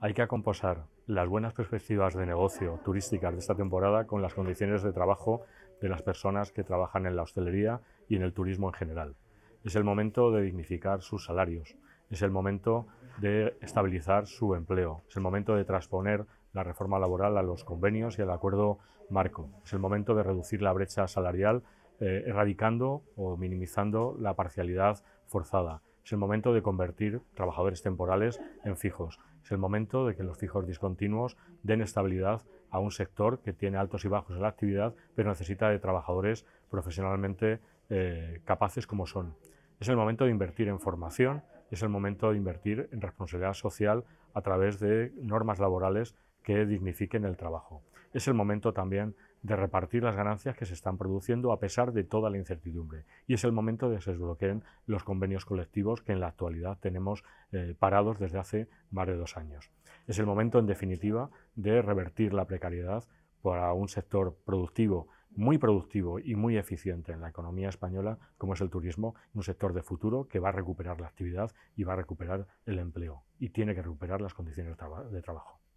Hay que acomposar las buenas perspectivas de negocio turísticas de esta temporada con las condiciones de trabajo de las personas que trabajan en la hostelería y en el turismo en general. Es el momento de dignificar sus salarios, es el momento de estabilizar su empleo, es el momento de transponer la reforma laboral a los convenios y al acuerdo marco, es el momento de reducir la brecha salarial eh, erradicando o minimizando la parcialidad forzada, es el momento de convertir trabajadores temporales en fijos. Es el momento de que los fijos discontinuos den estabilidad a un sector que tiene altos y bajos en la actividad, pero necesita de trabajadores profesionalmente eh, capaces como son. Es el momento de invertir en formación, es el momento de invertir en responsabilidad social a través de normas laborales que dignifiquen el trabajo. Es el momento también de repartir las ganancias que se están produciendo a pesar de toda la incertidumbre. Y es el momento de que se desbloqueen los convenios colectivos que en la actualidad tenemos eh, parados desde hace más de dos años. Es el momento, en definitiva, de revertir la precariedad para un sector productivo, muy productivo y muy eficiente en la economía española, como es el turismo, un sector de futuro que va a recuperar la actividad y va a recuperar el empleo y tiene que recuperar las condiciones de trabajo.